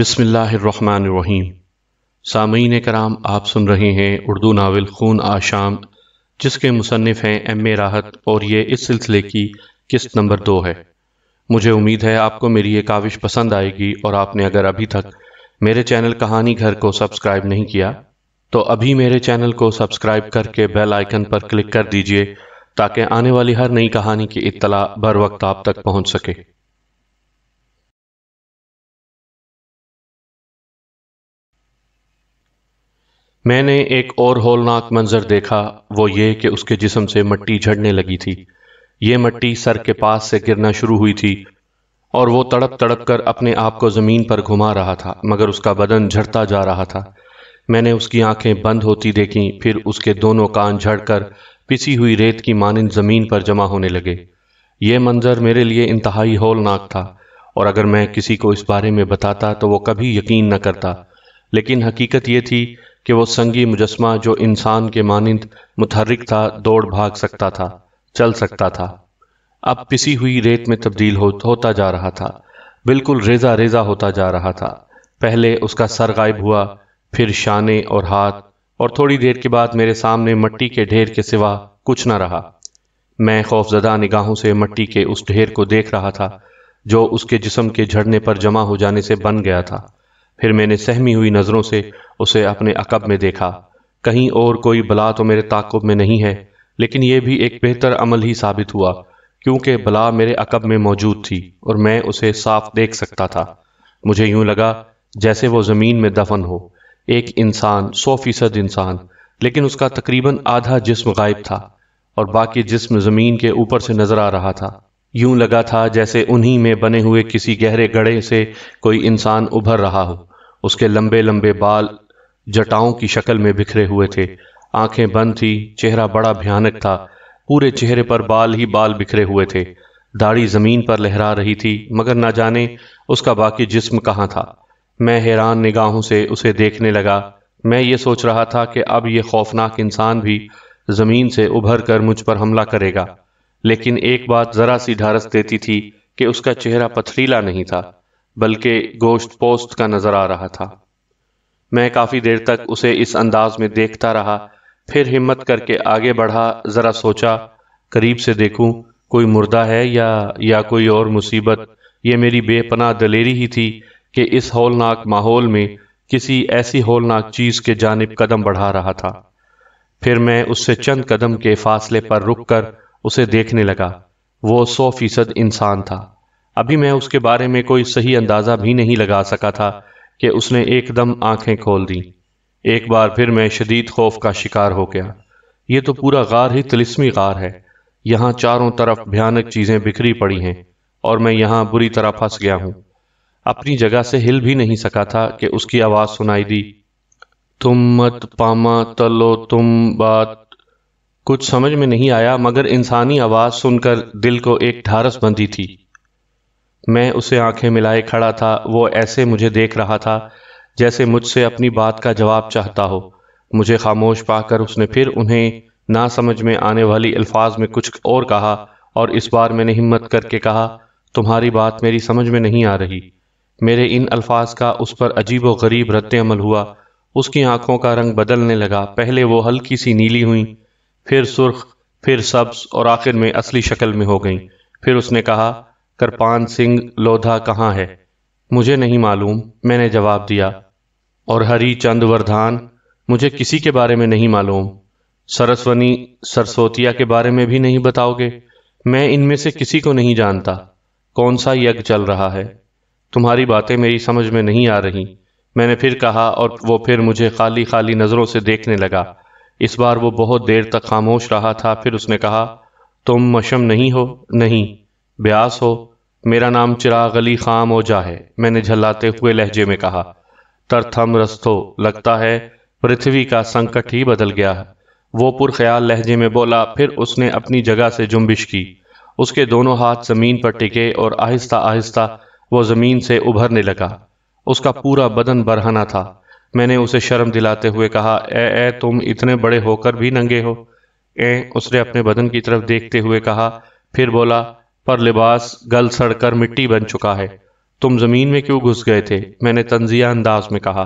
बिसमीम सामीन कराम आप सुन रहे हैं उर्दू नावल खून आशाम जिसके मुसनफ़ हैं एम ए राहत और ये इस सिलसिले की किस्त नंबर दो है मुझे उम्मीद है आपको मेरी ये काविश पसंद आएगी और आपने अगर अभी तक मेरे चैनल कहानी घर को सब्सक्राइब नहीं किया तो अभी मेरे चैनल को सब्सक्राइब करके बेल आइकन पर क्लिक कर दीजिए ताकि आने वाली हर नई कहानी की इत्तला बर वक्त आप तक पहुंच सके मैंने एक और होलनाक मंजर देखा वो ये कि उसके जिसम से मट्टी झड़ने लगी थी ये मट्टी सर के पास से गिरना शुरू हुई थी और वो तड़प तड़प कर अपने आप को ज़मीन पर घुमा रहा था मगर उसका बदन झड़ता जा रहा था मैंने उसकी आंखें बंद होती देखी फिर उसके दोनों कान झड़कर पिसी हुई रेत की मानंद ज़मीन पर जमा होने लगे ये मंज़र मेरे लिए इंतहाई होलनाक था और अगर मैं किसी को इस बारे में बताता तो वो कभी यकीन न करता लेकिन हकीकत ये थी कि वो संगी मुजस्मा जो इंसान के मानंद मुतहरक था दौड़ भाग सकता था चल सकता था अब पिसी हुई रेत में तब्दील हो, होता जा रहा था बिल्कुल रेजा रेजा होता जा रहा था पहले उसका सर गायब हुआ फिर शाने और हाथ और थोड़ी देर के बाद मेरे सामने मट्टी के ढेर के सिवा कुछ न रहा मैं खौफजदा निगाहों से मट्टी के उस ढेर को देख रहा था जो उसके जिसम के झड़ने पर जमा हो जाने से बन गया था फिर मैंने सहमी हुई नज़रों से उसे अपने अकब में देखा कहीं और कोई बला तो मेरे ताकुब में नहीं है लेकिन यह भी एक बेहतर अमल ही साबित हुआ क्योंकि बला मेरे अकब में मौजूद थी और मैं उसे साफ देख सकता था मुझे यूं लगा जैसे वो ज़मीन में दफन हो एक इंसान सौ फीसद इंसान लेकिन उसका तकरीबन आधा जिस्म गायब था और बाकी जिस्म ज़मीन के ऊपर से नज़र आ रहा था यूं लगा था जैसे उन्हीं में बने हुए किसी गहरे गड़े से कोई इंसान उभर रहा हो उसके लंबे लंबे बाल जटाओं की शक्ल में बिखरे हुए थे आंखें बंद थी चेहरा बड़ा भयानक था पूरे चेहरे पर बाल ही बाल बिखरे हुए थे दाढ़ी जमीन पर लहरा रही थी मगर ना जाने उसका बाकी जिस्म कहाँ था मैं हैरान निगाहों से उसे देखने लगा मैं ये सोच रहा था कि अब ये खौफनाक इंसान भी जमीन से उभर कर मुझ पर हमला करेगा लेकिन एक बात जरा सी ढारस देती थी कि उसका चेहरा पथरीला नहीं था बल्कि गोश्त पोस्त का नज़र आ रहा था मैं काफ़ी देर तक उसे इस अंदाज में देखता रहा फिर हिम्मत करके आगे बढ़ा ज़रा सोचा करीब से देखूं कोई मुर्दा है या या कोई और मुसीबत ये मेरी बेपनाह दलेरी ही थी कि इस होलनाक माहौल में किसी ऐसी होलनाक चीज़ के जानब कदम बढ़ा रहा था फिर मैं उससे चंद कदम के फासले पर रुक कर उसे देखने लगा वो सौ फीसद इंसान था अभी मैं उसके बारे में कोई सही अंदाजा भी नहीं लगा सका था कि उसने एकदम आंखें खोल दी एक बार फिर मैं शदीद खौफ का शिकार हो गया ये तो पूरा गार ही तिलिस्मी गार है यहाँ चारों तरफ भयानक चीजें बिखरी पड़ी हैं और मैं यहाँ बुरी तरह फंस गया हूँ अपनी जगह से हिल भी नहीं सका था कि उसकी आवाज सुनाई दी तुम मत पामा तलो तुम बात कुछ समझ में नहीं आया मगर इंसानी आवाज सुनकर दिल को एक ढारस बंदी थी मैं उसे आंखें मिलाए खड़ा था वो ऐसे मुझे देख रहा था जैसे मुझसे अपनी बात का जवाब चाहता हो मुझे खामोश पाकर उसने फिर उन्हें ना समझ में आने वाली अल्फाज में कुछ और कहा और इस बार मैंने हिम्मत करके कहा तुम्हारी बात मेरी समझ में नहीं आ रही मेरे इन अल्फाज का उस पर अजीब व गरीब रद्द अमल हुआ उसकी आंखों का रंग बदलने लगा पहले वो हल्की सी नीली हुई फिर सुर्ख फिर सब्ज और आखिर में असली शक्ल में हो गई फिर उसने कहा कृपान सिंह लोधा कहाँ है मुझे नहीं मालूम मैंने जवाब दिया और हरी चंद वर्धान मुझे किसी के बारे में नहीं मालूम सरस्वनी सरस्वतिया के बारे में भी नहीं बताओगे मैं इनमें से किसी को नहीं जानता कौन सा यज्ञ चल रहा है तुम्हारी बातें मेरी समझ में नहीं आ रही मैंने फिर कहा और वो फिर मुझे खाली खाली नज़रों से देखने लगा इस बार वो बहुत देर तक खामोश रहा था फिर उसने कहा तुम मशम नहीं हो नहीं ब्यास हो मेरा नाम चिराग अली खाम हो है मैंने झल्लाते हुए लहजे में कहा तरथम रस्तो लगता है पृथ्वी का संकट ही बदल गया है वो पुरख्याल लहजे में बोला फिर उसने अपनी जगह से जुम्बिश की उसके दोनों हाथ जमीन पर टिके और आहिस्ता आहिस्ता वो जमीन से उभरने लगा उसका पूरा बदन बरहना था मैंने उसे शर्म दिलाते हुए कहा ए ए तुम इतने बड़े होकर भी नंगे हो ए उसने अपने बदन की तरफ देखते हुए कहा फिर बोला पर लिबास गल सड़कर मिट्टी बन चुका है तुम जमीन में क्यों घुस गए थे मैंने तंजिया अंदाज में कहा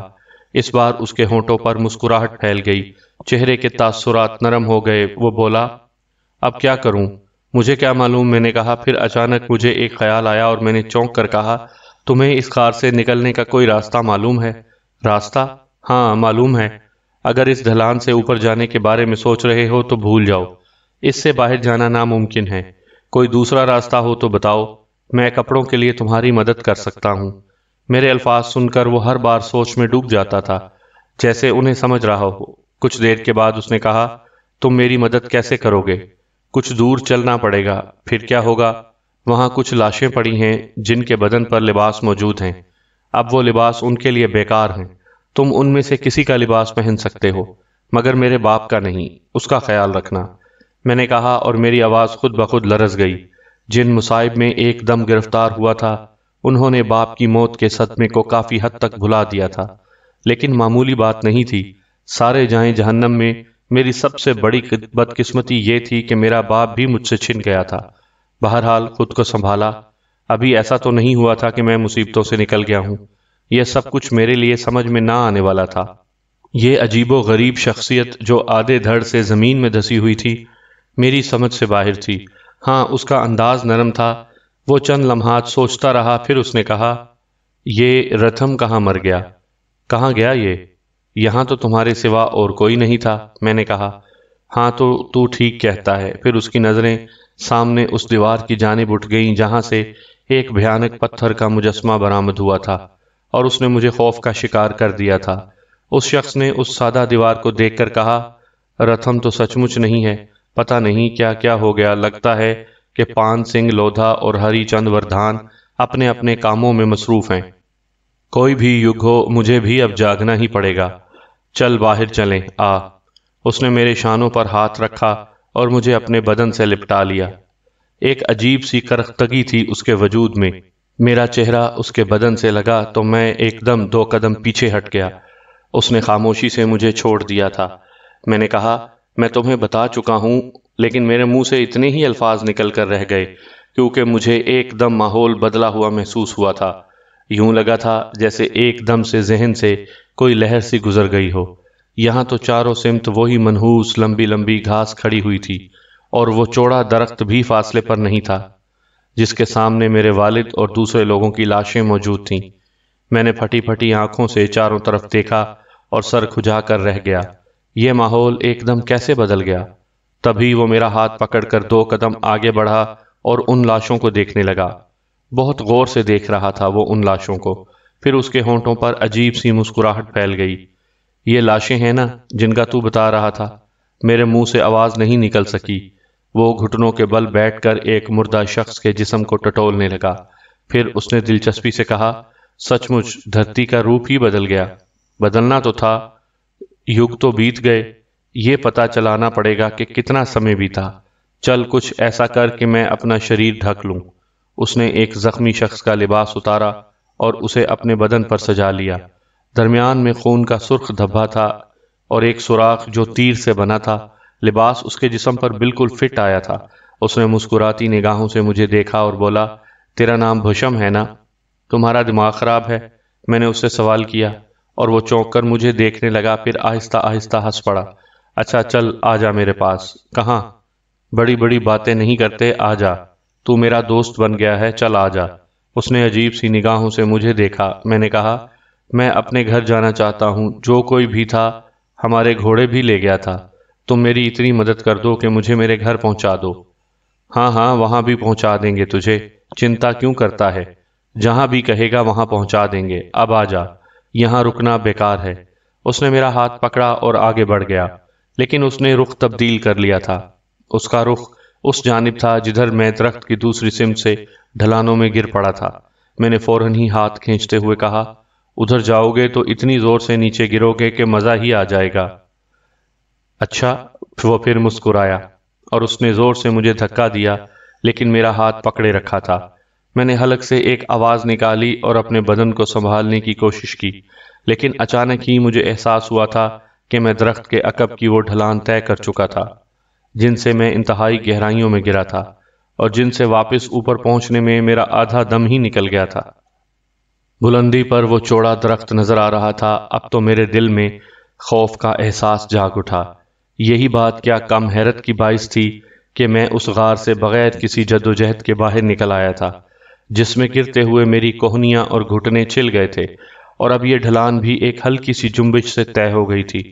इस बार उसके होंठों पर मुस्कुराहट फैल गई चेहरे के तासुरात नरम हो गए वो बोला अब क्या करूं मुझे क्या मालूम मैंने कहा फिर अचानक मुझे एक ख्याल आया और मैंने चौंक कर कहा तुम्हें इस कार से निकलने का कोई रास्ता मालूम है रास्ता हाँ मालूम है अगर इस ढलान से ऊपर जाने के बारे में सोच रहे हो तो भूल जाओ इससे बाहर जाना नामुमकिन है कोई दूसरा रास्ता हो तो बताओ मैं कपड़ों के लिए तुम्हारी मदद कर सकता हूँ मेरे अल्फाज सुनकर वो हर बार सोच में डूब जाता था जैसे उन्हें समझ रहा हो कुछ देर के बाद उसने कहा तुम मेरी मदद कैसे करोगे कुछ दूर चलना पड़ेगा फिर क्या होगा वहां कुछ लाशें पड़ी हैं जिनके बदन पर लिबास मौजूद हैं अब वो लिबास उनके लिए बेकार हैं तुम उनमें से किसी का लिबास पहन सकते हो मगर मेरे बाप का नहीं उसका ख्याल रखना मैंने कहा और मेरी आवाज़ खुद ब खुद लरस गई जिन मुसाइब में एकदम गिरफ्तार हुआ था उन्होंने बाप की मौत के सदमे को काफ़ी हद तक भुला दिया था लेकिन मामूली बात नहीं थी सारे जाए जहन्नम में मेरी सबसे बड़ी बदकिस्मती ये थी कि मेरा बाप भी मुझसे छिन गया था बहरहाल खुद को संभाला अभी ऐसा तो नहीं हुआ था कि मैं मुसीबतों से निकल गया हूँ यह सब कुछ मेरे लिए समझ में ना आने वाला था ये अजीबो गरीब शख्सियत जो आधे धड़ से ज़मीन में धसी हुई थी मेरी समझ से बाहर थी हाँ उसका अंदाज नरम था वो चंद लम्हात सोचता रहा फिर उसने कहा ये रथम कहाँ मर गया कहाँ गया ये यहाँ तो तुम्हारे सिवा और कोई नहीं था मैंने कहा हाँ तो तू ठीक कहता है फिर उसकी नज़रें सामने उस दीवार की जानब उठ गई जहाँ से एक भयानक पत्थर का मुजस्मा बरामद हुआ था और उसने मुझे खौफ का शिकार कर दिया था उस शख्स ने उस सादा दीवार को देखकर कहा रथम तो सचमुच नहीं है पता नहीं क्या क्या हो गया लगता है कि पान सिंह लोधा और हरिचंद वरधान अपने अपने कामों में मसरूफ हैं कोई भी युग हो मुझे भी अब जागना ही पड़ेगा चल बाहर चलें आ उसने मेरे शानों पर हाथ रखा और मुझे अपने बदन से लिपटा लिया एक अजीब सी करख्तगी थी उसके वजूद में मेरा चेहरा उसके बदन से लगा तो मैं एकदम दो कदम पीछे हट गया उसने खामोशी से मुझे छोड़ दिया था मैंने कहा मैं तुम्हें बता चुका हूँ लेकिन मेरे मुंह से इतने ही अल्फाज निकल कर रह गए क्योंकि मुझे एकदम माहौल बदला हुआ महसूस हुआ था यूं लगा था जैसे एकदम से जहन से कोई लहर सी गुजर गई हो यहाँ तो चारों सिमत वही मनहूस लंबी लंबी घास खड़ी हुई थी और वो चौड़ा दरख्त भी फासले पर नहीं था जिसके सामने मेरे वालिद और दूसरे लोगों की लाशें मौजूद थीं मैंने फटी फटी आंखों से चारों तरफ देखा और सर खुजा कर रह गया यह माहौल एकदम कैसे बदल गया तभी वो मेरा हाथ पकड़कर दो कदम आगे बढ़ा और उन लाशों को देखने लगा बहुत गौर से देख रहा था वो उन लाशों को फिर उसके होंठों पर अजीब सी मुस्कुराहट फैल गई ये लाशें हैं ना जिनका तू बता रहा था मेरे मुंह से आवाज़ नहीं निकल सकी वो घुटनों के बल बैठकर एक मुर्दा शख्स के जिसम को टटोलने लगा फिर उसने दिलचस्पी से कहा सचमुच धरती का रूप ही बदल गया बदलना तो था युग तो बीत गए ये पता चलाना पड़ेगा कि कितना समय बीता चल कुछ ऐसा कर कि मैं अपना शरीर ढक लूं। उसने एक जख्मी शख्स का लिबास उतारा और उसे अपने बदन पर सजा लिया दरमियान में खून का सुर्ख धब्बा था और एक सुराख जो तीर से बना था लिबास उसके जिसम पर बिल्कुल फिट आया था उसने मुस्कुराती निगाहों से मुझे देखा और बोला तेरा नाम भुषम है ना तुम्हारा दिमाग खराब है मैंने उससे सवाल किया और वो चौंक कर मुझे देखने लगा फिर आहिस्ता आहिस्ता हंस पड़ा अच्छा चल आ जा मेरे पास कहाँ बड़ी बड़ी बातें नहीं करते आ जा तू मेरा दोस्त बन गया है चल आ जा उसने अजीब सी निगाहों से मुझे देखा मैंने कहा मैं अपने घर जाना चाहता हूँ जो कोई भी था हमारे घोड़े भी ले गया था तुम मेरी इतनी मदद कर दो कि मुझे मेरे घर पहुंचा दो हाँ हाँ वहां भी पहुंचा देंगे तुझे चिंता क्यों करता है जहां भी कहेगा वहां पहुंचा देंगे अब आ जा यहाँ रुकना बेकार है उसने मेरा हाथ पकड़ा और आगे बढ़ गया लेकिन उसने रुख तब्दील कर लिया था उसका रुख उस जानब था जिधर मैं दरख्त की दूसरी सिम से ढलानों में गिर पड़ा था मैंने फौरन ही हाथ खींचते हुए कहा उधर जाओगे तो इतनी जोर से नीचे गिरोगे कि मजा ही आ जाएगा अच्छा वह फिर मुस्कुराया और उसने जोर से मुझे धक्का दिया लेकिन मेरा हाथ पकड़े रखा था मैंने हलक से एक आवाज़ निकाली और अपने बदन को संभालने की कोशिश की लेकिन अचानक ही मुझे एहसास हुआ था कि मैं दरख्त के अकब की वो ढलान तय कर चुका था जिनसे मैं इंतहाई गहराइयों में गिरा था और जिनसे वापस ऊपर पहुंचने में मेरा आधा दम ही निकल गया था बुलंदी पर वो चौड़ा दरख्त नजर आ रहा था अब तो मेरे दिल में खौफ का एहसास जाग उठा यही बात क्या कम हैरत की बाइस थी कि मैं उस गार से बगैर किसी जदोजहद के बाहर निकल आया था जिसमें गिरते हुए मेरी कोहनियाँ और घुटने छिल गए थे और अब यह ढलान भी एक हल्की सी जुम्बिश से तय हो गई थी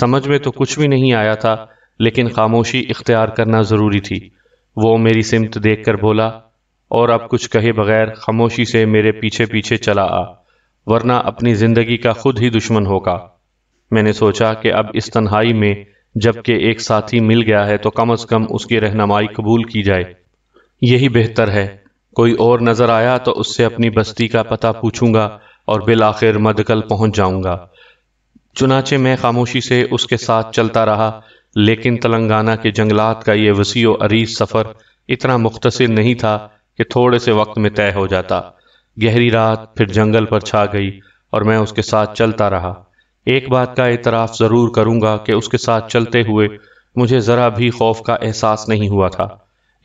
समझ में तो कुछ भी नहीं आया था लेकिन खामोशी इख्तियार करना ज़रूरी थी वो मेरी सिमत देख कर बोला और अब कुछ कहे बगैर खामोशी से मेरे पीछे पीछे चला आ वरना अपनी ज़िंदगी का खुद ही दुश्मन होगा मैंने सोचा कि अब इस तन्हाई में जबकि एक साथी मिल गया है तो कम अज़ कम उसकी रहनमाई कबूल की जाए यही बेहतर है कोई और नजर आया तो उससे अपनी बस्ती का पता पूछूंगा और बिल आखिर मदकल पहुंच जाऊंगा चुनाचे मैं खामोशी से उसके साथ चलता रहा लेकिन तेलंगाना के जंगलात का ये वसी अरीज सफ़र इतना मुख्तर नहीं था कि थोड़े से वक्त में तय हो जाता गहरी रात फिर जंगल पर छा गई और मैं उसके साथ चलता रहा एक बात का एतराफ़ ज़रूर करूंगा कि उसके साथ चलते हुए मुझे ज़रा भी खौफ का एहसास नहीं हुआ था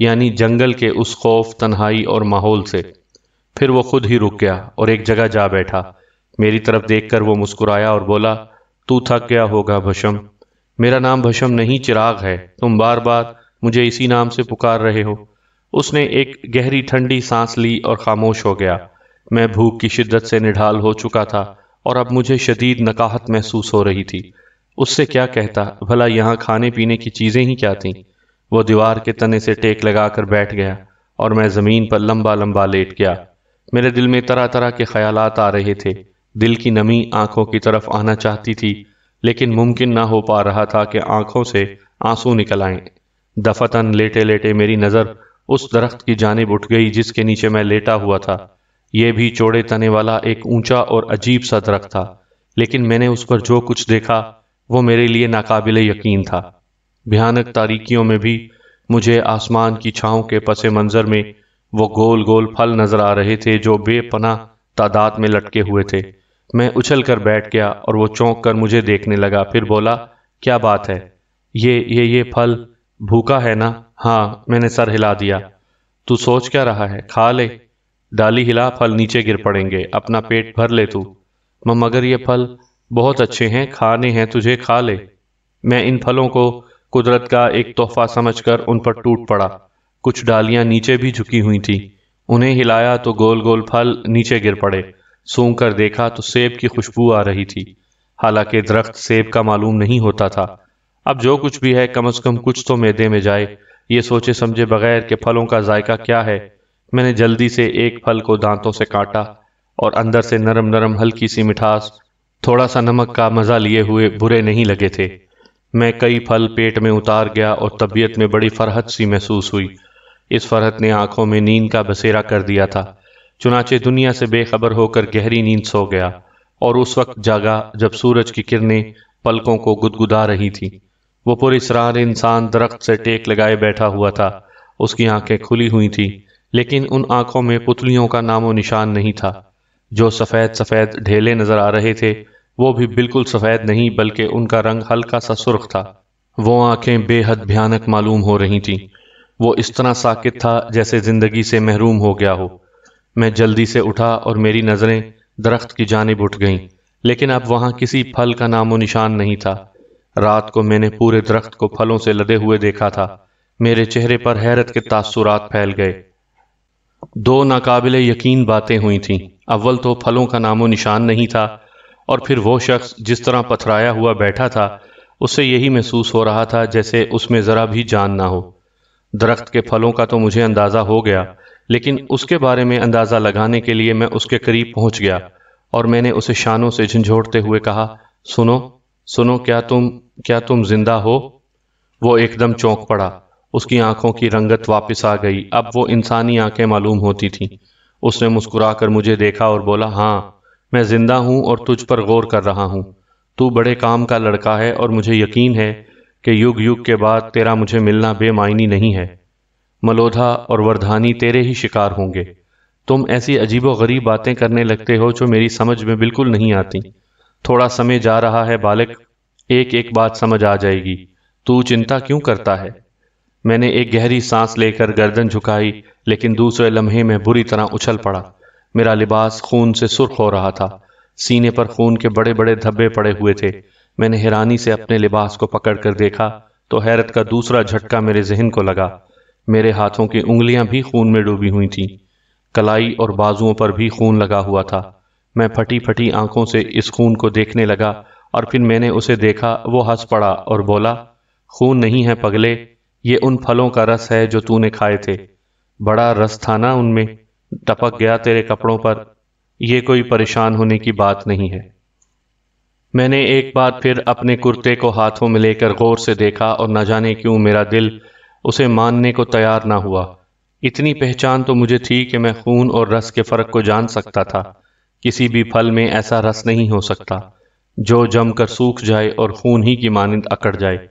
यानी जंगल के उस खौफ तन्हाई और माहौल से फिर वो खुद ही रुक गया और एक जगह जा बैठा मेरी तरफ देखकर वो मुस्कुराया और बोला तू थक गया होगा भशम मेरा नाम भशम नहीं चिराग है तुम बार बार मुझे इसी नाम से पुकार रहे हो उसने एक गहरी ठंडी सांस ली और खामोश हो गया मैं भूख की शिद्दत से निढाल हो चुका था और अब मुझे शदीद नकाहत महसूस हो रही थी उससे क्या कहता भला यहाँ खाने पीने की चीज़ें ही क्या थीं वो दीवार के तने से टेक लगाकर बैठ गया और मैं ज़मीन पर लंबा लंबा लेट गया मेरे दिल में तरह तरह के ख्याल आ रहे थे दिल की नमी आंखों की तरफ आना चाहती थी लेकिन मुमकिन ना हो पा रहा था कि आंखों से आंसू निकल आएं। दफतन लेटे लेटे मेरी नज़र उस दरख्त की जानब उठ गई जिसके नीचे मैं लेटा हुआ था यह भी चौड़े तने वाला एक ऊंचा और अजीब सा दरख्त था लेकिन मैंने उस पर जो कुछ देखा वो मेरे लिए नाकाबिल यकीन था भयानक तारीकियों में भी मुझे आसमान की छाओं के पसे मंजर में वो गोल गोल फल नजर आ रहे थे जो बेपना तादाद में लटके हुए थे मैं उछल कर बैठ गया और वो चौंक कर मुझे देखने लगा फिर बोला क्या बात है ये ये ये फल भूखा है ना हाँ मैंने सर हिला दिया तू सोच क्या रहा है खा ले डाली हिला फल नीचे गिर पड़ेंगे अपना पेट भर ले तू मगर ये फल बहुत अच्छे हैं खाने हैं तुझे खा ले मैं इन फलों को कुदरत का एक तोहफा समझकर उन पर टूट पड़ा कुछ डालियां नीचे भी झुकी हुई थी उन्हें हिलाया तो गोल गोल फल नीचे गिर पड़े सूंघ कर देखा तो सेब की खुशबू आ रही थी हालांकि दरख्त सेब का मालूम नहीं होता था अब जो कुछ भी है कम अज कम कुछ तो मैदे में जाए ये सोचे समझे बगैर कि फलों का जायका क्या है मैंने जल्दी से एक फल को दांतों से काटा और अंदर से नरम नरम हल्की सी मिठास थोड़ा सा नमक का मज़ा लिए हुए बुरे नहीं लगे थे मैं कई फल पेट में उतार गया और तबीयत में बड़ी फरहत सी महसूस हुई इस फरहत ने आंखों में नींद का बसेरा कर दिया था चुनाचे दुनिया से बेखबर होकर गहरी नींद सो गया और उस वक्त जागा जब सूरज की किरणें पलकों को गुदगुदा रही थी वो सरार इंसान दरख्त से टेक लगाए बैठा हुआ था उसकी आंखें खुली हुई थी लेकिन उन आंखों में पुतलियों का नामो निशान नहीं था जो सफ़ेद सफ़ेद ढेले नजर आ रहे थे वो भी बिल्कुल सफ़ेद नहीं बल्कि उनका रंग हल्का सा सुर्ख था वो आंखें बेहद भयानक मालूम हो रही थीं वो इस तरह साकित था जैसे ज़िंदगी से महरूम हो गया हो मैं जल्दी से उठा और मेरी नज़रें दरख्त की जानब उठ गईं लेकिन अब वहां किसी फल का नामो निशान नहीं था रात को मैंने पूरे दरख्त को फलों से लदे हुए देखा था मेरे चेहरे पर हैरत के तासुरात फैल गए दो नाकाबिल यकीन बातें हुई थीं अव्वल तो फलों का नामो निशान नहीं था और फिर वो शख्स जिस तरह पथराया हुआ बैठा था उसे यही महसूस हो रहा था जैसे उसमें ज़रा भी जान ना हो दरख्त के फलों का तो मुझे अंदाज़ा हो गया लेकिन उसके बारे में अंदाज़ा लगाने के लिए मैं उसके करीब पहुंच गया और मैंने उसे शानों से झंझोड़ते हुए कहा सुनो सुनो क्या तुम क्या तुम जिंदा हो वो एकदम चौंक पड़ा उसकी आंखों की रंगत वापस आ गई अब वो इंसानी आंखें मालूम होती थीं उसने मुस्कुराकर मुझे देखा और बोला हाँ मैं जिंदा हूँ और तुझ पर गौर कर रहा हूँ तू बड़े काम का लड़का है और मुझे यकीन है कि युग युग के बाद तेरा मुझे मिलना बेमायनी नहीं है मलोधा और वर्धानी तेरे ही शिकार होंगे तुम ऐसी अजीबो गरीब बातें करने लगते हो जो मेरी समझ में बिल्कुल नहीं आती थोड़ा समय जा रहा है बालक एक एक बात समझ आ जाएगी तू चिंता क्यों करता है मैंने एक गहरी सांस लेकर गर्दन झुकाई लेकिन दूसरे लम्हे में बुरी तरह उछल पड़ा मेरा लिबास खून से सुर्ख हो रहा था सीने पर खून के बड़े बड़े धब्बे पड़े हुए थे मैंने हैरानी से अपने लिबास को पकड़ कर देखा तो हैरत का दूसरा झटका मेरे जहन को लगा मेरे हाथों की उंगलियां भी खून में डूबी हुई थीं कलाई और बाजुओं पर भी खून लगा हुआ था मैं फटी फटी आंखों से इस खून को देखने लगा और फिर मैंने उसे देखा वो हंस पड़ा और बोला खून नहीं है पगले ये उन फलों का रस है जो तूने खाए थे बड़ा रस था ना उनमें टपक गया तेरे कपड़ों पर यह कोई परेशान होने की बात नहीं है मैंने एक बार फिर अपने कुर्ते को हाथों में लेकर गौर से देखा और न जाने क्यों मेरा दिल उसे मानने को तैयार ना हुआ इतनी पहचान तो मुझे थी कि मैं खून और रस के फर्क को जान सकता था किसी भी फल में ऐसा रस नहीं हो सकता जो जमकर सूख जाए और खून ही की मानंद अकड़ जाए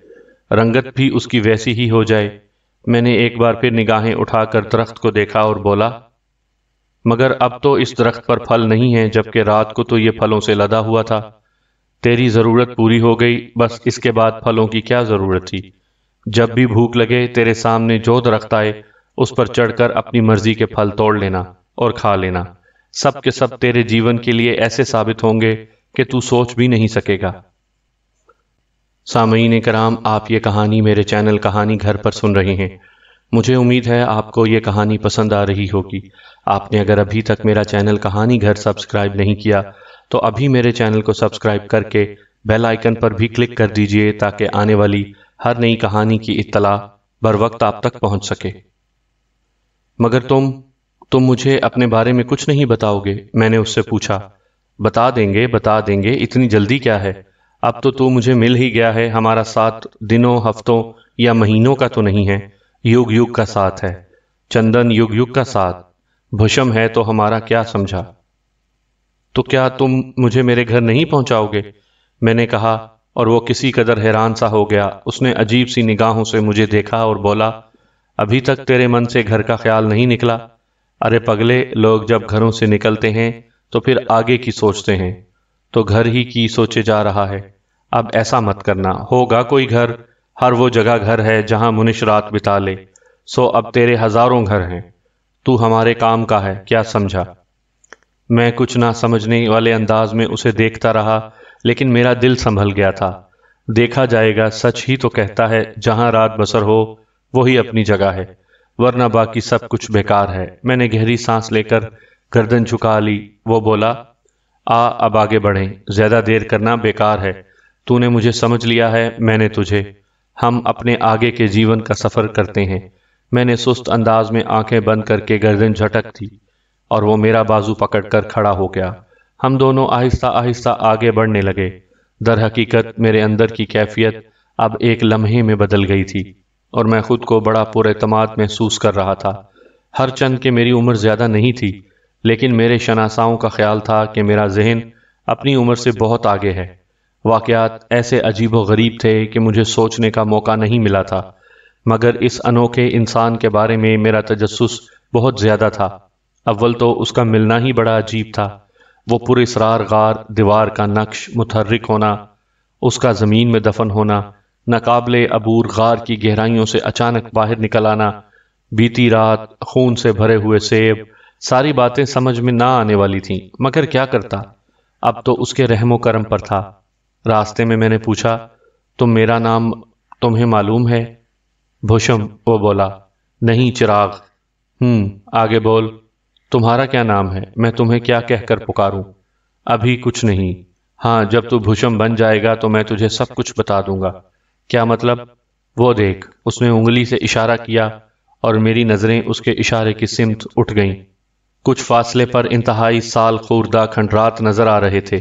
रंगत भी उसकी वैसी ही हो जाए मैंने एक बार फिर निगाहें उठाकर दरख्त को देखा और बोला मगर अब तो इस दरख्त पर फल नहीं है जबकि रात को तो ये फलों से लदा हुआ था तेरी जरूरत पूरी हो गई बस इसके बाद फलों की क्या जरूरत थी जब भी भूख लगे तेरे सामने जो दरख्त आए उस पर चढ़कर अपनी मर्जी के फल तोड़ लेना और खा लेना सब के सब तेरे जीवन के लिए ऐसे साबित होंगे कि तू सोच भी नहीं सकेगा सामयीन कराम आप ये कहानी मेरे चैनल कहानी घर पर सुन रहे हैं मुझे उम्मीद है आपको ये कहानी पसंद आ रही होगी आपने अगर अभी तक मेरा चैनल कहानी घर सब्सक्राइब नहीं किया तो अभी मेरे चैनल को सब्सक्राइब करके बेल आइकन पर भी क्लिक कर दीजिए ताकि आने वाली हर नई कहानी की इतला बर वक्त आप तक पहुंच सके मगर तुम तुम मुझे अपने बारे में कुछ नहीं बताओगे मैंने उससे पूछा बता देंगे बता देंगे इतनी जल्दी क्या है अब तो तू मुझे मिल ही गया है हमारा साथ दिनों हफ्तों या महीनों का तो नहीं है युग युग का साथ है चंदन युग युग का साथ भुषम है तो हमारा क्या समझा तो क्या तुम मुझे मेरे घर नहीं पहुंचाओगे मैंने कहा और वो किसी कदर हैरान सा हो गया उसने अजीब सी निगाहों से मुझे देखा और बोला अभी तक तेरे मन से घर का ख्याल नहीं निकला अरे पगले लोग जब घरों से निकलते हैं तो फिर आगे की सोचते हैं तो घर ही की सोचे जा रहा है अब ऐसा मत करना होगा कोई घर हर वो जगह घर है जहां मुनिश रात बिता ले सो अब तेरे हजारों घर हैं तू हमारे काम का है क्या समझा मैं कुछ ना समझने वाले अंदाज में उसे देखता रहा लेकिन मेरा दिल संभल गया था देखा जाएगा सच ही तो कहता है जहां रात बसर हो वही अपनी जगह है वरना बाकी सब कुछ बेकार है मैंने गहरी सांस लेकर गर्दन झुका ली वो बोला आ अब आगे बढ़ें ज्यादा देर करना बेकार है तूने मुझे समझ लिया है मैंने तुझे हम अपने आगे के जीवन का सफर करते हैं मैंने सुस्त अंदाज में आंखें बंद करके गर्दन झटक थी और वो मेरा बाजू पकड़कर खड़ा हो गया हम दोनों आहिस्ता आहिस्ता आगे बढ़ने लगे दर हकीकत मेरे अंदर की कैफियत अब एक लम्हे में बदल गई थी और मैं खुद को बड़ा पुरमाद महसूस कर रहा था हर चंद के मेरी उम्र ज़्यादा नहीं थी लेकिन मेरे शनासाओं का ख्याल था कि मेरा जहन अपनी उम्र से बहुत आगे है वाकयात ऐसे अजीब व गरीब थे कि मुझे सोचने का मौका नहीं मिला था मगर इस अनोखे इंसान के बारे में मेरा तजस बहुत ज़्यादा था अव्वल तो उसका मिलना ही बड़ा अजीब था वो पुरेसरार गार दीवार का नक्श मुतहरक होना उसका ज़मीन में दफन होना नाकबले अबूर गार की गहराइयों से अचानक बाहर निकल आना बीती रात खून से भरे हुए सेब सारी बातें समझ में ना आने वाली थीं मगर क्या करता अब तो उसके रहमो करम पर था रास्ते में मैंने पूछा तो मेरा नाम तुम्हें मालूम है भुशम वो बोला नहीं चिराग हम्म आगे बोल तुम्हारा क्या नाम है मैं तुम्हें क्या कहकर पुकारूं अभी कुछ नहीं हाँ जब तू भूषम बन जाएगा तो मैं तुझे सब कुछ बता दूंगा क्या मतलब वो देख उसने उंगली से इशारा किया और मेरी नजरें उसके इशारे की सिमत उठ गईं कुछ फासले पर इंतहाई साल खूरदा खंडरात नजर आ रहे थे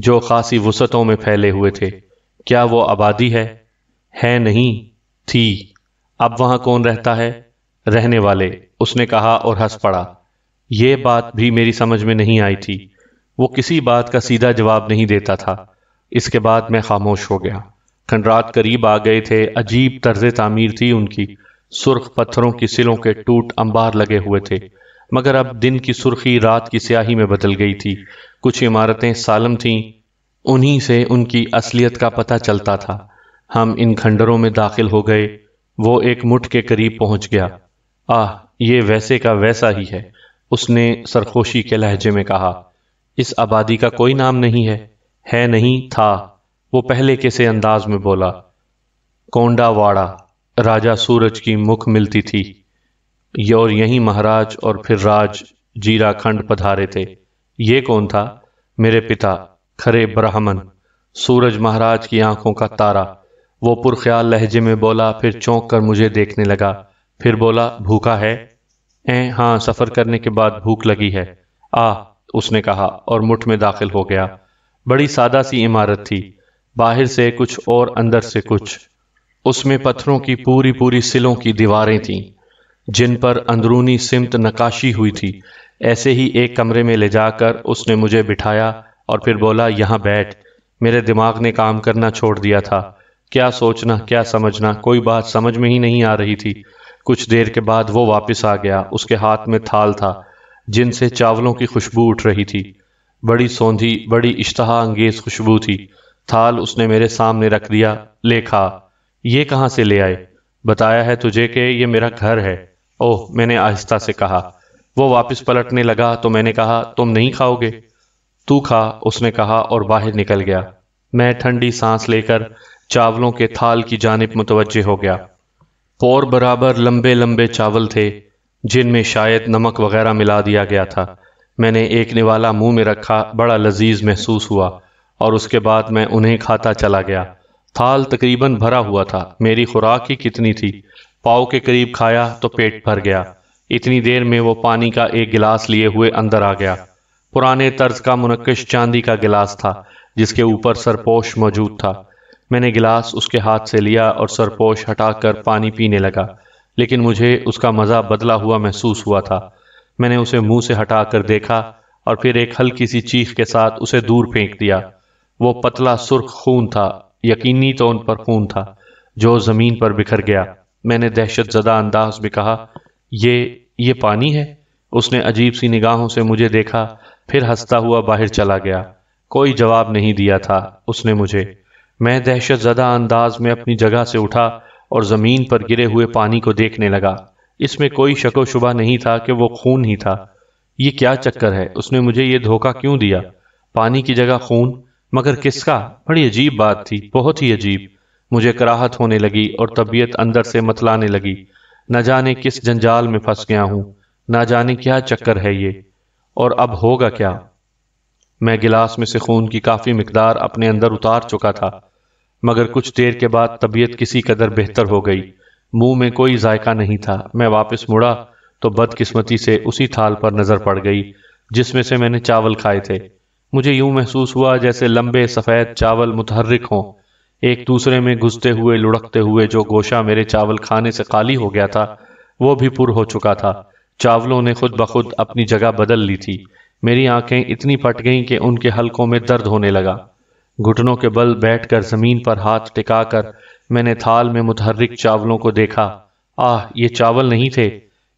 जो खासी वसतों में फैले हुए थे क्या वो आबादी है है नहीं थी अब वहां कौन रहता है रहने वाले उसने कहा और हंस पड़ा ये बात भी मेरी समझ में नहीं आई थी वो किसी बात का सीधा जवाब नहीं देता था इसके बाद मैं खामोश हो गया खंडरात करीब आ गए थे अजीब तर्ज तामीर थी उनकी सुर्ख पत्थरों की सिलों के टूट अंबार लगे हुए थे मगर अब दिन की सुर्खी रात की स्याही में बदल गई थी कुछ इमारतें सालम थीं उन्हीं से उनकी असलियत का पता चलता था हम इन खंडरों में दाखिल हो गए वो एक मुठ के करीब पहुंच गया आह ये वैसे का वैसा ही है उसने सरखोशी के लहजे में कहा इस आबादी का कोई नाम नहीं है है नहीं था वो पहले किसे अंदाज में बोला कोंडावाड़ा राजा सूरज की मुख मिलती थी और यहीं महाराज और फिर राज जीरा खंड पधारे थे ये कौन था मेरे पिता खरे ब्राह्मण सूरज महाराज की आंखों का तारा वो पुरख्याल लहजे में बोला फिर चौंक कर मुझे देखने लगा फिर बोला भूखा है ए हाँ सफर करने के बाद भूख लगी है आ उसने कहा और मुठ में दाखिल हो गया बड़ी सादा सी इमारत थी बाहर से कुछ और अंदर से कुछ उसमें पत्थरों की पूरी पूरी सिलों की दीवारें थीं जिन पर अंदरूनी सिमत नकाशी हुई थी ऐसे ही एक कमरे में ले जाकर उसने मुझे बिठाया और फिर बोला यहाँ बैठ मेरे दिमाग ने काम करना छोड़ दिया था क्या सोचना क्या समझना कोई बात समझ में ही नहीं आ रही थी कुछ देर के बाद वो वापस आ गया उसके हाथ में थाल था जिनसे चावलों की खुशबू उठ रही थी बड़ी सौंधी बड़ी इश्तहा अंगेज खुशबू थी थाल उसने मेरे सामने रख दिया ले खा ये कहाँ से ले आए बताया है तुझे कि ये मेरा घर है ओह मैंने आहिस्ता से कहा वो वापस पलटने लगा तो मैंने कहा तुम नहीं खाओगे तू खा उसने कहा और बाहर निकल गया मैं ठंडी सांस लेकर चावलों के थाल की जानब मुतवजह हो गया पोर बराबर लंबे लंबे चावल थे जिनमें शायद नमक वगैरह मिला दिया गया था मैंने एक निवाला मुंह में रखा बड़ा लजीज महसूस हुआ और उसके बाद मैं उन्हें खाता चला गया थाल तकरीबन भरा हुआ था मेरी खुराक ही कितनी थी पाव के करीब खाया तो पेट भर गया इतनी देर में वो पानी का एक गिलास लिए हुए अंदर आ गया पुराने तर्ज का मुनकश चांदी का गिलास था जिसके ऊपर सरपोश मौजूद था मैंने गिलास उसके हाथ से लिया और सरपोश हटाकर पानी पीने लगा लेकिन मुझे उसका मज़ा बदला हुआ महसूस हुआ था मैंने उसे मुंह से हटाकर देखा और फिर एक हल्की सी चीख के साथ उसे दूर फेंक दिया वो पतला सुर्ख खून था यकीनी तौर पर खून था जो ज़मीन पर बिखर गया मैंने दहशत जदा अंदाज में कहा ये ये पानी है उसने अजीब सी निगाहों से मुझे देखा फिर हंसता हुआ बाहर चला गया कोई जवाब नहीं दिया था उसने मुझे मैं दहशत ज़दा अंदाज में अपनी जगह से उठा और ज़मीन पर गिरे हुए पानी को देखने लगा इसमें कोई शको शुबा नहीं था कि वो खून ही था ये क्या चक्कर है उसने मुझे ये धोखा क्यों दिया पानी की जगह खून मगर किसका बड़ी अजीब बात थी बहुत ही अजीब मुझे कराहत होने लगी और तबीयत अंदर से मतलाने लगी न जाने किस जंजाल में फंस गया हूं ना जाने क्या चक्कर है ये और अब होगा क्या मैं गिलास में से खून की काफी मकदार अपने अंदर उतार चुका था मगर कुछ देर के बाद तबीयत किसी कदर बेहतर हो गई मुंह में कोई जायका नहीं था मैं वापस मुड़ा तो बदकिस्मती से उसी थाल पर नजर पड़ गई जिसमें से मैंने चावल खाए थे मुझे यूं महसूस हुआ जैसे लंबे सफेद चावल मुतहरक हों एक दूसरे में घुसते हुए लुढ़कते हुए जो गोशा मेरे चावल खाने से खाली हो गया था वो भी पुर हो चुका था चावलों ने खुद ब खुद अपनी जगह बदल ली थी मेरी आंखें इतनी पट गईं कि उनके हलकों में दर्द होने लगा घुटनों के बल बैठकर जमीन पर हाथ टिकाकर मैंने थाल में मुतहरिक चावलों को देखा आह ये चावल नहीं थे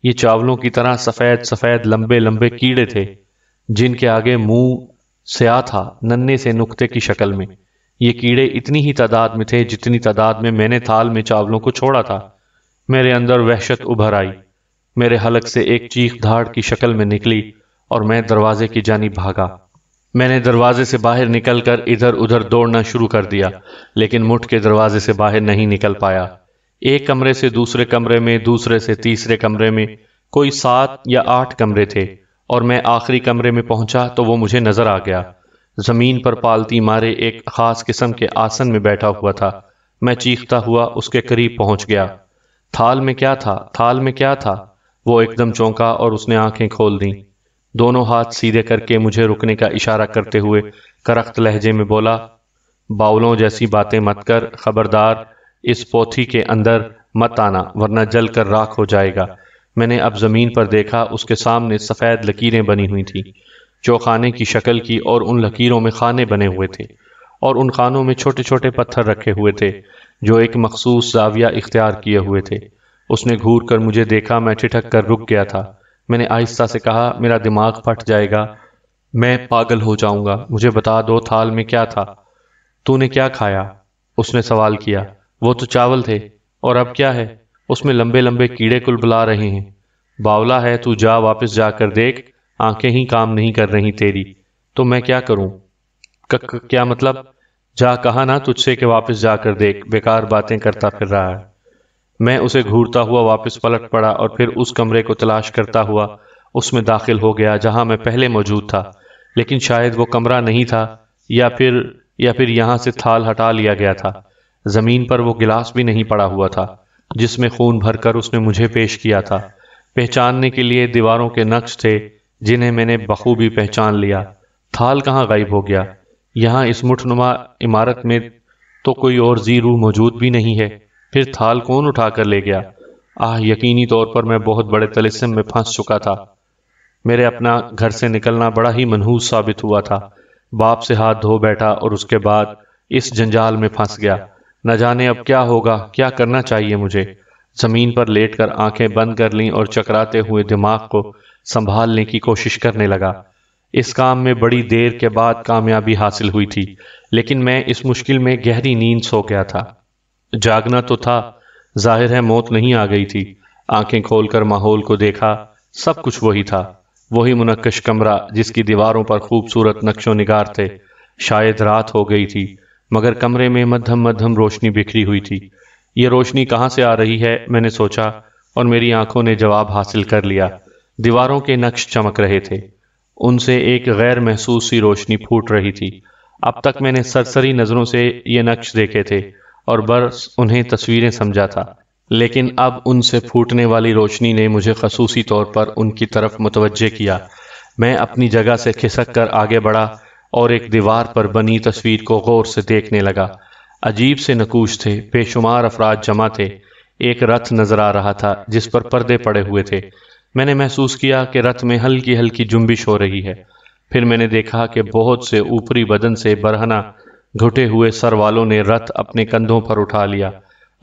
ये चावलों की तरह सफेद सफेद लंबे लंबे कीड़े थे जिनके आगे मुंह स्या था नन्हे से नुक्ते की शक्ल में ये कीड़े इतनी ही तादाद में थे जितनी तादाद में मैंने थाल में चावलों को छोड़ा था मेरे अंदर वहशत उभर आई मेरे हलक से एक चीख धाड़ की शक्ल में निकली और मैं दरवाजे की जानी भागा मैंने दरवाजे से बाहर निकलकर इधर उधर दौड़ना शुरू कर दिया लेकिन मुठ के दरवाजे से बाहर नहीं निकल पाया एक कमरे से दूसरे कमरे में दूसरे से तीसरे कमरे में कोई सात या आठ कमरे थे और मैं आखिरी कमरे में पहुंचा तो वो मुझे नजर आ गया जमीन पर पालती मारे एक खास किस्म के आसन में बैठा हुआ था मैं चीखता हुआ उसके करीब पहुंच गया थाल में क्या था थाल में क्या था वो एकदम चौंका और उसने आंखें खोल दी दोनों हाथ सीधे करके मुझे रुकने का इशारा करते हुए करख्त लहजे में बोला बाउलों जैसी बातें मत कर खबरदार इस पोथी के अंदर मत आना वरना जल कर राख हो जाएगा मैंने अब जमीन पर देखा उसके सामने सफेद लकीरें बनी हुई थी चौखाने की शक्ल की और उन लकीरों में खाने बने हुए थे और उन खानों में छोटे छोटे पत्थर रखे हुए थे जो एक मखसूस जाविया इख्तियार किए हुए थे उसने घूर कर मुझे देखा मैं ठिठक कर रुक गया था मैंने आहिस्ता से कहा मेरा दिमाग फट जाएगा मैं पागल हो जाऊंगा मुझे बता दो थाल में क्या था तूने क्या खाया उसने सवाल किया वो तो चावल थे और अब क्या है उसमें लंबे लंबे कीड़े कुलबुला रहे हैं बावला है तू जा वापस जाकर देख आंखें ही काम नहीं कर रही तेरी तो मैं क्या करूं क, क्या मतलब जा कहा ना तुझसे कि वापस जाकर देख बेकार बातें करता फिर रहा है मैं उसे घूरता हुआ वापस पलट पड़ा और फिर उस कमरे को तलाश करता हुआ उसमें दाखिल हो गया जहां मैं पहले मौजूद था लेकिन शायद वो कमरा नहीं था या फिर या फिर यहां से थाल हटा लिया गया था जमीन पर वो गिलास भी नहीं पड़ा हुआ था जिसमें खून भरकर उसने मुझे पेश किया था पहचानने के लिए दीवारों के नक्श थे जिन्हें मैंने बखूबी पहचान लिया थाल कहाँ गायब हो गया यहाँ इस मुठनुमा इमारत में तो कोई और जी रूह मौजूद भी नहीं है फिर थाल कौन उठा कर ले गया आह यकीनी तौर पर मैं बहुत बड़े तलस्म में फंस चुका था मेरे अपना घर से निकलना बड़ा ही मनहूस साबित हुआ था बाप से हाथ धो बैठा और उसके बाद इस जंजाल में फंस गया न जाने अब क्या होगा क्या करना चाहिए मुझे जमीन पर लेटकर आंखें बंद कर लीं और चकराते हुए दिमाग को संभालने की कोशिश करने लगा इस काम में बड़ी देर के बाद कामयाबी हासिल हुई थी लेकिन मैं इस मुश्किल में गहरी नींद सो गया था जागना तो था जाहिर है मौत नहीं आ गई थी आंखें खोलकर माहौल को देखा सब कुछ वही था वही मुनक्कश कमरा जिसकी दीवारों पर खूबसूरत नक्शो निगार थे शायद रात हो गई थी मगर कमरे में मध्यम मध्यम रोशनी बिखरी हुई थी ये रोशनी कहाँ से आ रही है मैंने सोचा और मेरी आंखों ने जवाब हासिल कर लिया दीवारों के नक्श चमक रहे थे उनसे एक गैर महसूस सी रोशनी फूट रही थी अब तक मैंने सरसरी नज़रों से ये नक्श देखे थे और बस उन्हें तस्वीरें समझा था लेकिन अब उनसे फूटने वाली रोशनी ने मुझे खसूसी तौर पर उनकी तरफ मुतवजे किया मैं अपनी जगह से खिसक कर आगे बढ़ा और एक दीवार पर बनी तस्वीर को गौर से देखने लगा अजीब से नकूश थे बेशुमार अफराज जमा थे एक रथ नजर आ रहा था जिस पर पर्दे पड़े हुए थे मैंने महसूस किया कि रथ में हल्की हल्की जुम्बिश हो रही है फिर मैंने देखा कि बहुत से ऊपरी बदन से बरहना घुटे हुए सर वालों ने रथ अपने कंधों पर उठा लिया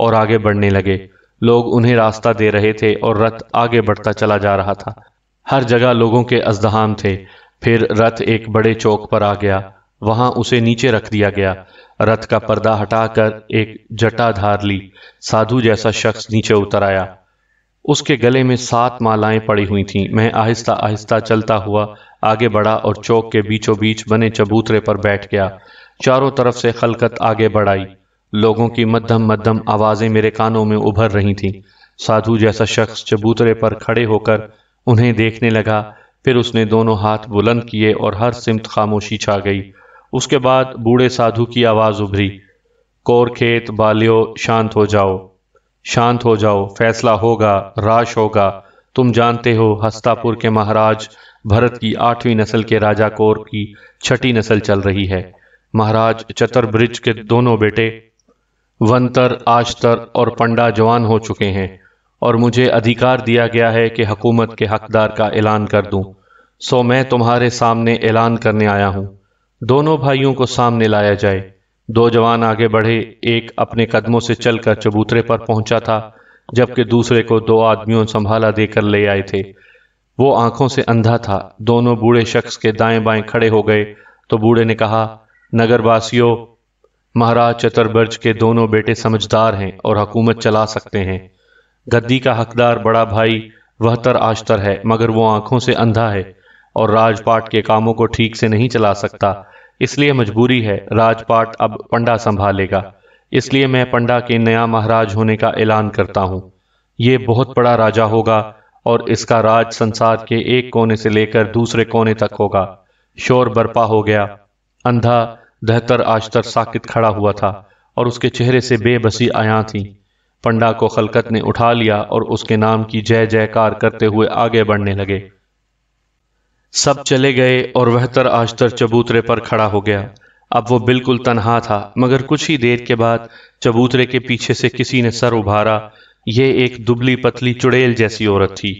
और आगे बढ़ने लगे लोग उन्हें रास्ता दे रहे थे और रथ आगे बढ़ता चला जा रहा था हर जगह लोगों के अजदहाम थे फिर रथ एक बड़े चौक पर आ गया वहां उसे नीचे रख दिया गया रथ का पर्दा हटाकर एक जटाधार ली साधु जैसा शख्स नीचे उतर आया उसके गले में सात मालाएं पड़ी हुई थीं। मैं आहिस्ता आहिस्ता चलता हुआ आगे बढ़ा और चौक के बीचों बीच बने चबूतरे पर बैठ गया चारों तरफ से खलकत आगे बढ़ाई लोगों की मध्यम मध्यम आवाजें मेरे कानों में उभर रही थीं। साधु जैसा शख्स चबूतरे पर खड़े होकर उन्हें देखने लगा फिर उसने दोनों हाथ बुलंद किए और हर सिमत खामोशी छा गई उसके बाद बूढ़े साधु की आवाज उभरी कोर खेत बालियो शांत हो जाओ शांत हो जाओ फैसला होगा राश होगा तुम जानते हो हस्तापुर के महाराज भरत की आठवीं नस्ल के राजा कोर की छठी नस्ल चल रही है महाराज चतुर्ब्रिज के दोनों बेटे वंतर आशतर और पंडा जवान हो चुके हैं और मुझे अधिकार दिया गया है कि हकूमत के हकदार का ऐलान कर दूं सो मैं तुम्हारे सामने ऐलान करने आया हूं दोनों भाइयों को सामने लाया जाए दो जवान आगे बढ़े एक अपने कदमों से चलकर चबूतरे पर पहुंचा था जबकि दूसरे को दो आदमियों संभाला देकर ले आए थे वो आंखों से अंधा था दोनों बूढ़े शख्स के दाएं बाएं खड़े हो गए तो बूढ़े ने कहा नगरवासियों महाराज चतुर्बर्ज के दोनों बेटे समझदार हैं और हकूमत चला सकते हैं गद्दी का हकदार बड़ा भाई वहतर आश्तर है मगर वो आंखों से अंधा है और राजपाट के कामों को ठीक से नहीं चला सकता इसलिए मजबूरी है राजपाट अब पंडा संभालेगा इसलिए मैं पंडा के नया महाराज होने का ऐलान करता हूँ ये बहुत बड़ा राजा होगा और इसका राज संसार के एक कोने से लेकर दूसरे कोने तक होगा शोर बर्पा हो गया अंधा दहतर आश्तर साकित खड़ा हुआ था और उसके चेहरे से बेबसी आया थी पंडा को खलकत ने उठा लिया और उसके नाम की जय जयकार करते हुए आगे बढ़ने लगे सब चले गए और वहतर आश्तर चबूतरे पर खड़ा हो गया अब वो बिल्कुल तनहा था मगर कुछ ही देर के बाद चबूतरे के पीछे से किसी ने सर उभारा ये एक दुबली पतली चुड़ैल जैसी औरत थी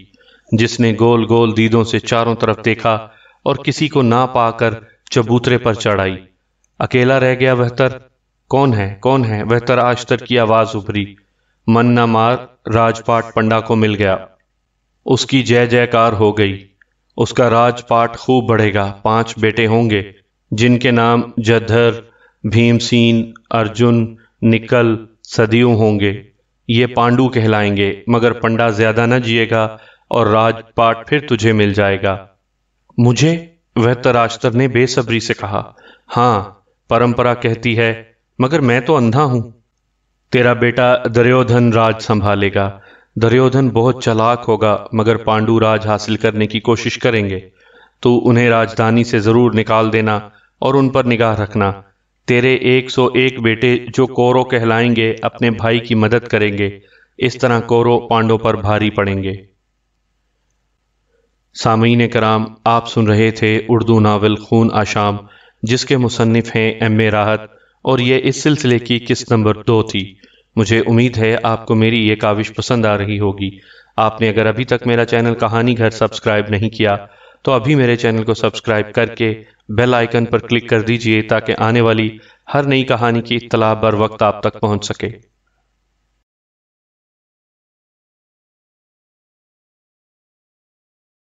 जिसने गोल गोल दीदों से चारों तरफ देखा और किसी को ना पाकर चबूतरे पर चढ़ाई अकेला रह गया वहतर कौन है कौन है वहतर आश्तर की आवाज उभरी मन्ना मार राजपाट पंडा को मिल गया उसकी जय जयकार हो गई उसका राजपाट खूब बढ़ेगा पांच बेटे होंगे जिनके नाम जधर भीमसेन अर्जुन निकल सदियु होंगे ये पांडु कहलाएंगे मगर पंडा ज्यादा न जिएगा और राजपाट फिर तुझे मिल जाएगा मुझे वह तराश्तर ने बेसब्री से कहा हां परंपरा कहती है मगर मैं तो अंधा हूं तेरा बेटा दर्योधन राज संभालेगा दुर्योधन बहुत चलाक होगा मगर पांडु राज हासिल करने की कोशिश करेंगे तो उन्हें राजधानी से जरूर निकाल देना और उन पर निगाह रखना तेरे 101 बेटे जो कौरव कहलाएंगे अपने भाई की मदद करेंगे इस तरह कौरव पांडो पर भारी पड़ेंगे सामीन कराम आप सुन रहे थे उर्दू नावल खून आशाम जिसके मुसनफ़ हैं एम ए राहत और ये इस सिलसिले की किस्त नंबर दो थी मुझे उम्मीद है आपको मेरी ये काविश पसंद आ रही होगी आपने अगर अभी तक मेरा चैनल कहानी घर सब्सक्राइब नहीं किया तो अभी मेरे चैनल को सब्सक्राइब करके बेल आइकन पर क्लिक कर दीजिए ताकि आने वाली हर नई कहानी की इतला बर वक्त आप तक पहुंच सके